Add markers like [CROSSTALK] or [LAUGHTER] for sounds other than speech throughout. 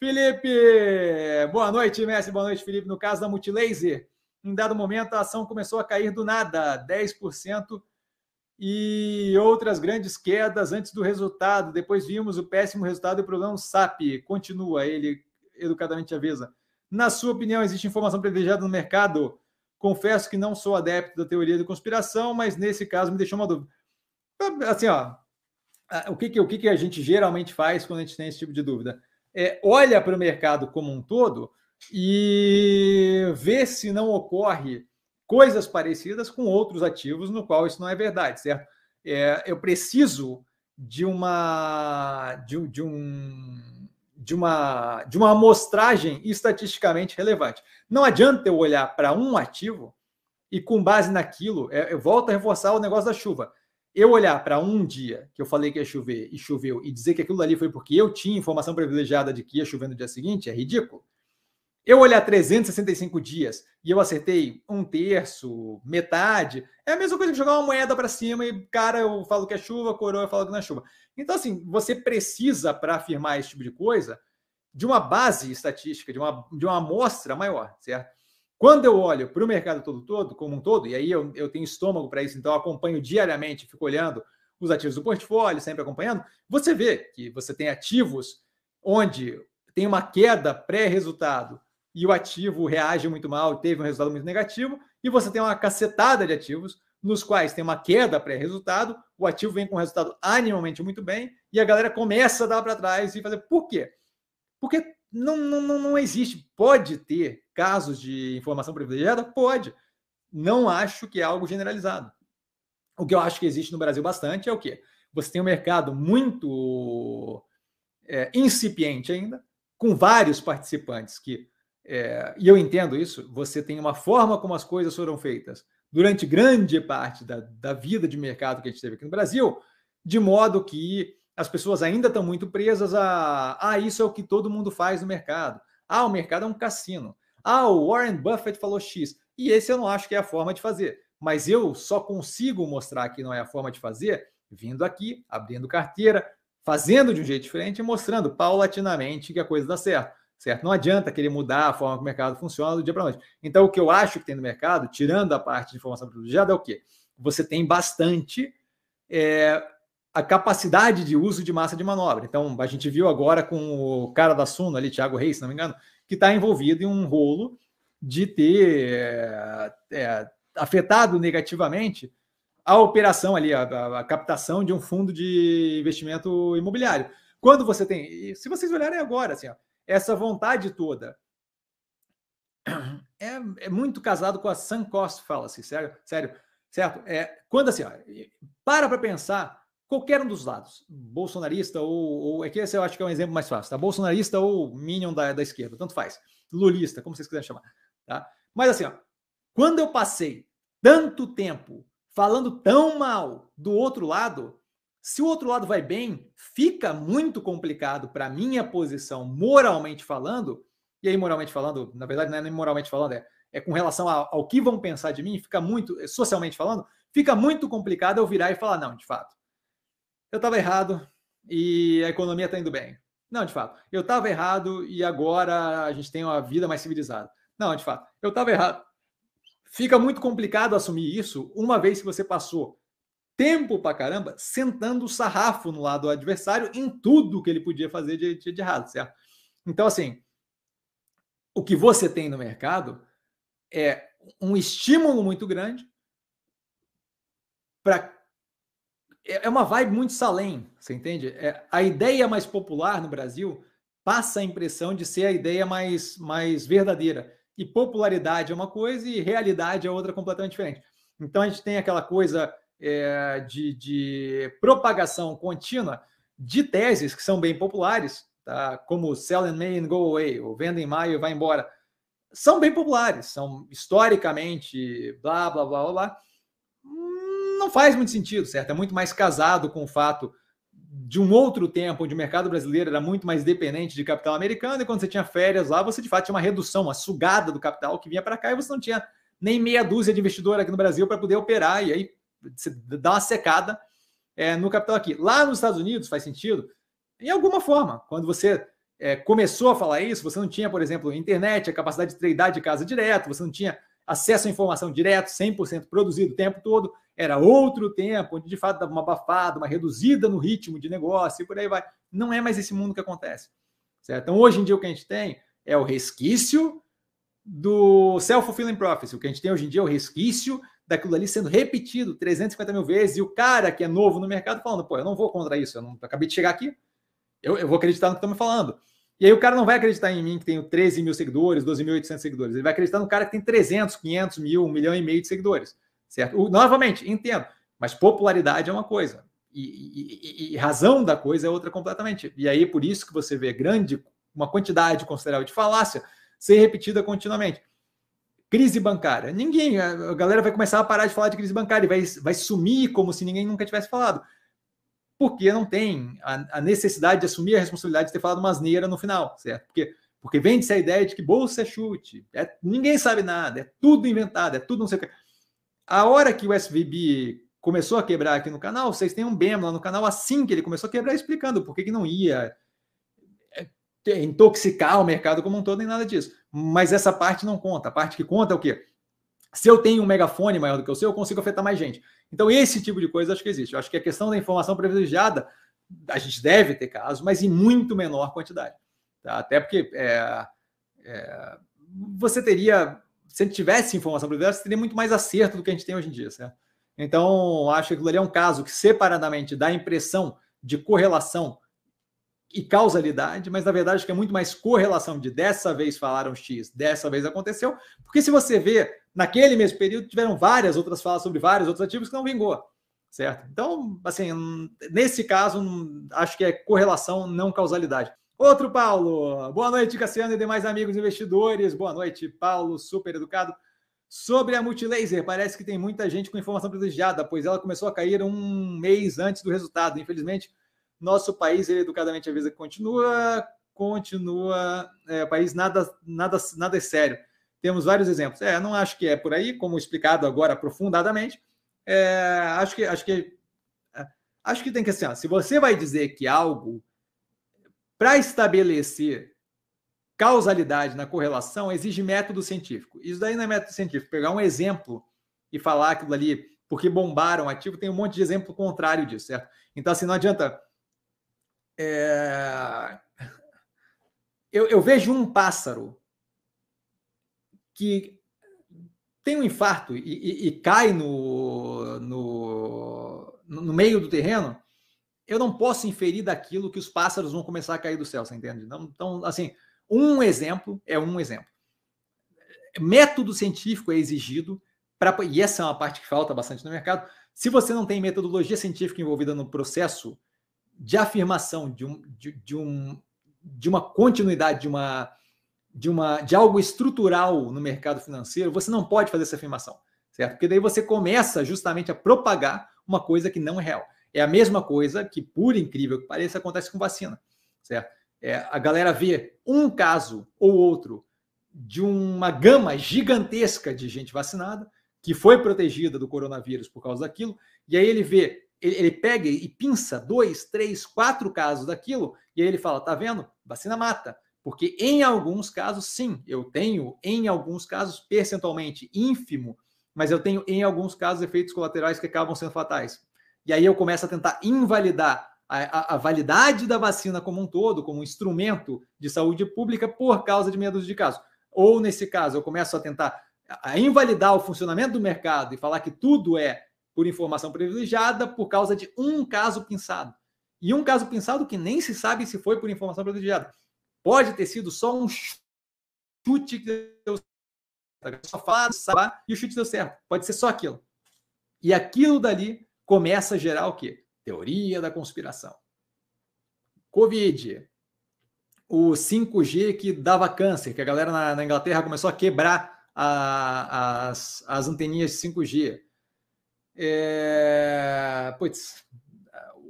Felipe! Boa noite, Messi. Boa noite, Felipe. No caso da Multilaser, em dado momento a ação começou a cair do nada, 10% e outras grandes quedas antes do resultado. Depois vimos o péssimo resultado e o problema é SAP. Continua, ele educadamente avisa. Na sua opinião, existe informação privilegiada no mercado? Confesso que não sou adepto da teoria de conspiração, mas nesse caso me deixou uma dúvida. Então, assim, ó, o que, que, o que, que a gente geralmente faz quando a gente tem esse tipo de dúvida? é, olha para o mercado como um todo e vê se não ocorre coisas parecidas com outros ativos no qual isso não é verdade, certo? É, eu preciso de uma de, de, um de uma de uma amostragem estatisticamente relevante. Não adianta eu olhar para um ativo e com base naquilo, é, eu volto a reforçar o negócio da chuva eu olhar para um dia que eu falei que ia chover e choveu e dizer que aquilo ali foi porque eu tinha informação privilegiada de que ia chover no dia seguinte é ridículo. Eu olhar 365 dias e eu acertei um terço, metade, é a mesma coisa que jogar uma moeda para cima e, cara, eu falo que é chuva, coroa, eu falo que não é chuva. Então, assim, você precisa, para afirmar esse tipo de coisa, de uma base estatística, de uma, de uma amostra maior, certo? Quando eu olho para o mercado todo, todo, como um todo, e aí eu, eu tenho estômago para isso, então eu acompanho diariamente, fico olhando os ativos do portfólio, sempre acompanhando, você vê que você tem ativos onde tem uma queda pré-resultado e o ativo reage muito mal, teve um resultado muito negativo, e você tem uma cacetada de ativos nos quais tem uma queda pré-resultado, o ativo vem com um resultado animalmente muito bem, e a galera começa a dar para trás e fazer por quê? Porque não, não, não existe, pode ter casos de informação privilegiada? Pode. Não acho que é algo generalizado. O que eu acho que existe no Brasil bastante é o quê? Você tem um mercado muito é, incipiente ainda, com vários participantes que, é, e eu entendo isso, você tem uma forma como as coisas foram feitas durante grande parte da, da vida de mercado que a gente teve aqui no Brasil, de modo que as pessoas ainda estão muito presas a, a ah, isso é o que todo mundo faz no mercado. Ah, o mercado é um cassino. Ah, o Warren Buffett falou X. E esse eu não acho que é a forma de fazer. Mas eu só consigo mostrar que não é a forma de fazer vindo aqui, abrindo carteira, fazendo de um jeito diferente e mostrando paulatinamente que a coisa dá certo. Certo? Não adianta querer mudar a forma que o mercado funciona do dia para noite. Então, o que eu acho que tem no mercado, tirando a parte de informação privilegiada, é o quê? Você tem bastante é, a capacidade de uso de massa de manobra. Então, a gente viu agora com o cara da Suno ali, Thiago Reis, se não me engano, que está envolvido em um rolo de ter é, é afetado negativamente a operação ali, a, a, captação de um fundo de investimento imobiliário. Quando você tem, se vocês olharem agora, assim, ó, essa vontade toda [CLEARS THROAT] é, é, muito casado com a sunk cost fallacy, sério, sério, certo? É, quando assim, ó, para para pensar qualquer um dos lados, bolsonarista ou, ou é que esse eu acho que é um exemplo mais fácil, tá? Bolsonarista ou minion da, da esquerda, tanto faz, lulista, como vocês quiserem chamar, tá? Mas assim, ó, quando eu passei tanto tempo falando tão mal do outro lado, se o outro lado vai bem, fica muito complicado para minha posição moralmente falando, e aí moralmente falando, na verdade não é nem moralmente falando, é, é com relação ao, ao que vão pensar de mim, fica muito, socialmente falando, fica muito complicado eu virar e falar, não, de fato, eu estava errado e a economia está indo bem. Não, de fato, eu estava errado e agora a gente tem uma vida mais civilizada. Não, de fato, eu estava errado. Fica muito complicado assumir isso uma vez que você passou tempo pra caramba sentando o sarrafo no lado do adversário em tudo que ele podia fazer de, de, de errado, certo? Então, assim, o que você tem no mercado é um estímulo muito grande para é, é uma vibe muito salém, você entende? É, a ideia mais popular no Brasil passa a impressão de ser a ideia mais, mais verdadeira. E popularidade é uma coisa e realidade é outra completamente diferente. Então a gente tem aquela coisa é, de, de, propagação contínua de teses que são bem populares, tá? como Sell in May and Go Away, ou Venda em Maio e Vai Embora. São bem populares, são historicamente blá, blá, blá, blá. blá não faz muito sentido, certo? É muito mais casado com o fato de um outro tempo onde o mercado brasileiro era muito mais dependente de capital americano e quando você tinha férias lá, você de fato tinha uma redução, uma sugada do capital que vinha para cá e você não tinha nem meia dúzia de investidor aqui no Brasil para poder operar e aí você dá uma secada é, no capital aqui. Lá nos Estados Unidos faz sentido em alguma forma. Quando você é, começou a falar isso, você não tinha, por exemplo, internet, a capacidade de treinar de casa direto, você não tinha acesso à informação direto, 100% produzido o tempo todo, era outro tempo, onde de fato dava uma abafada, uma reduzida no ritmo de negócio e por aí vai. Não é mais esse mundo que acontece. Certo? Então, hoje em dia, o que a gente tem é o resquício do self-fulfilling prophecy. O que a gente tem hoje em dia é o resquício daquilo ali sendo repetido 350 mil vezes e o cara que é novo no mercado falando, pô, eu não vou contra isso, eu, não, eu acabei de chegar aqui, eu, eu vou acreditar no que estão me falando. E aí o cara não vai acreditar em mim que tenho 13 mil seguidores, 12.800 seguidores. Ele vai acreditar no cara que tem 300, 500 mil, 1 milhão e meio de seguidores. Certo? O, novamente, entendo. Mas popularidade é uma coisa. E, e, e, razão da coisa é outra completamente. E aí por isso que você vê grande, uma quantidade considerável de falácia ser repetida continuamente. Crise bancária. Ninguém, a galera vai começar a parar de falar de crise bancária e vai, vai sumir como se ninguém nunca tivesse falado porque não tem a, a, necessidade de assumir a responsabilidade de ter falado uma asneira no final, certo? Porque, porque vende-se a ideia de que bolsa é chute, é, ninguém sabe nada, é tudo inventado, é tudo não sei o que. A hora que o SVB começou a quebrar aqui no canal, vocês têm um BEM lá no canal assim que ele começou a quebrar, explicando por que, que não ia é, intoxicar o mercado como um todo, nem nada disso. Mas essa parte não conta. A parte que conta é o quê? Se eu tenho um megafone maior do que o seu, eu consigo afetar mais gente. Então, esse tipo de coisa acho que existe. Eu acho que a questão da informação privilegiada, a gente deve ter casos, mas em muito menor quantidade. Tá? Até porque é, é, você teria, se tivesse informação privilegiada, você teria muito mais acerto do que a gente tem hoje em dia. Certo? Então, acho que aquilo ali é um caso que, separadamente, dá a impressão de correlação e causalidade, mas na verdade que é muito mais correlação de dessa vez falaram X, dessa vez aconteceu, porque se você vê, naquele mesmo período tiveram várias outras falas sobre vários outros ativos que não vingou, certo? Então, assim, nesse caso, acho que é correlação, não causalidade. Outro Paulo, boa noite, Cassiano e demais amigos investidores, boa noite, Paulo, super educado. Sobre a Multilaser, parece que tem muita gente com informação privilegiada, pois ela começou a cair um mês antes do resultado. Infelizmente, nosso país, ele educadamente avisa que continua, continua, é, país nada, nada, nada é sério. Temos vários exemplos. É, não acho que é por aí, como explicado agora aprofundadamente. É, acho que acho que é, acho que tem que ser. Assim, se você vai dizer que algo para estabelecer causalidade na correlação exige método científico. Isso daí não é método científico. Pegar um exemplo e falar aquilo ali porque bombaram ativo, tem um monte de exemplo contrário disso, certo? Então, assim, não adianta é... Eu, eu vejo um pássaro que tem um infarto e, e, e cai no, no, no, meio do terreno, eu não posso inferir daquilo que os pássaros vão começar a cair do céu, você entende? Então, então assim, um exemplo é um exemplo. Método científico é exigido, pra, e essa é uma parte que falta bastante no mercado. Se você não tem metodologia científica envolvida no processo de afirmação, de, um, de, de, um, de uma continuidade, de, uma, de, uma, de algo estrutural no mercado financeiro, você não pode fazer essa afirmação, certo? Porque daí você começa justamente a propagar uma coisa que não é real. É a mesma coisa que, por incrível que pareça, acontece com vacina, certo? É, a galera vê um caso ou outro de uma gama gigantesca de gente vacinada que foi protegida do coronavírus por causa daquilo, e aí ele vê ele, ele pega e pinça dois, três, quatro casos daquilo, e aí ele fala: tá vendo? Vacina mata. Porque em alguns casos, sim, eu tenho, em alguns casos, percentualmente ínfimo, mas eu tenho, em alguns casos, efeitos colaterais que acabam sendo fatais. E aí eu começo a tentar invalidar a, a, a validade da vacina como um todo, como um instrumento de saúde pública, por causa de meia dúzia de casos. Ou, nesse caso, eu começo a tentar a invalidar o funcionamento do mercado e falar que tudo é por informação privilegiada por causa de um caso pensado. E um caso pensado que nem se sabe se foi por informação privilegiada. Pode ter sido só um chute que deu certo. Só fala, sabe, e o chute deu certo. Pode ser só aquilo. E aquilo dali começa a gerar o quê? Teoria da conspiração. Covid. O 5G que dava câncer, que a galera na, na Inglaterra começou a quebrar a, as, as anteninhas de 5G é, putz,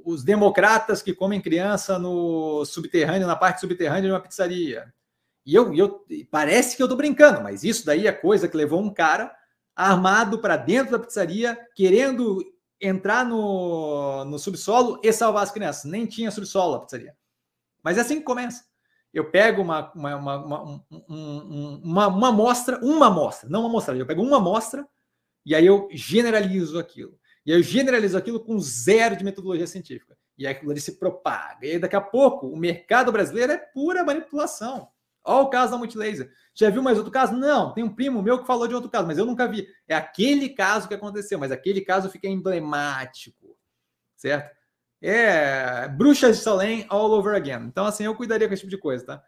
os democratas que comem criança no subterrâneo, na parte subterrânea de uma pizzaria. E eu, eu parece que eu tô brincando, mas isso daí é coisa que levou um cara armado para dentro da pizzaria, querendo entrar no, no subsolo e salvar as crianças. Nem tinha subsolo a pizzaria. Mas é assim que começa. Eu pego uma, uma, uma, uma, uma, uma, uma uma amostra, não uma amostra, eu pego uma amostra e aí eu generalizo aquilo. E aí eu generalizo aquilo com zero de metodologia científica. E aí aquilo ali se propaga. E aí daqui a pouco o mercado brasileiro é pura manipulação. Olha o caso da Multilaser. Já viu mais outro caso? Não, tem um primo meu que falou de outro caso, mas eu nunca vi. É aquele caso que aconteceu, mas aquele caso fica emblemático, certo? É bruxas de Salem all over again. Então, assim, eu cuidaria com esse tipo de coisa, tá?